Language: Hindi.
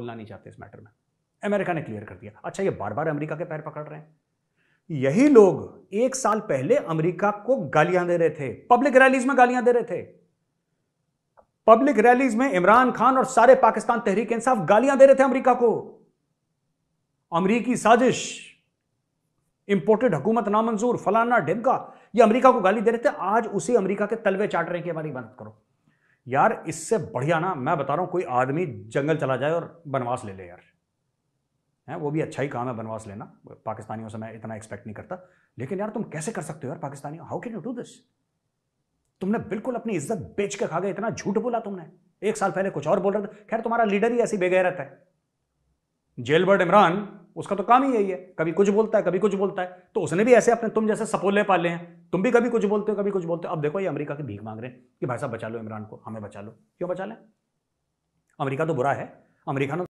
बोलना नहीं चाहते इस मैटर में अमेरिका ने क्लियर कर दिया अच्छा ये बार बार अमेरिका के पैर पकड़ रहे हैं यही लोग एक साल पहले अमेरिका को गालियां दे रहे थे पब्लिक रैलीज में गालियां दे रहे थे पब्लिक रैलीज में इमरान खान और सारे पाकिस्तान तहरीक इंसाफ गालियां दे रहे थे अमेरिका को अमरीकी साजिश इंपोर्टेड हुकूमत नामंजूर फलाना ढिमका ये अमेरिका को गाली दे रहे थे आज उसी अमेरिका के तलवे चाट रहे हैं कि हमारी मदद करो यार इससे बढ़िया ना मैं बता रहा हूँ कोई आदमी जंगल चला जाए और बनवास ले ले यार है वो भी अच्छा ही काम है बनवास लेना पाकिस्तानियों से मैं इतना एक्सपेक्ट नहीं करता लेकिन यार तुम कैसे कर सकते हो यार Pakistani how can you do this तुमने बिल्कुल अपनी इज्जत बेच के खा गए इतना झूठ बोला तुमने एक साल पहले कुछ और बोल रहे थे खैर तुम्हारा लीडर ही ऐसी रहता है जेल बर्ड इमरान उसका तो काम ही यही है कभी कुछ बोलता है कभी कुछ बोलता है तो उसने भी ऐसे अपने तुम जैसे सपोले पाले हैं तुम भी कभी कुछ बोलते हो कभी कुछ बोलते हो अब देखो ये अमेरिका की भीख मांग रहे हैं कि भाई साहब बचा लो इमरान को हमें बचा लो क्यों बचा लें अमेरिका तो बुरा है अमेरिका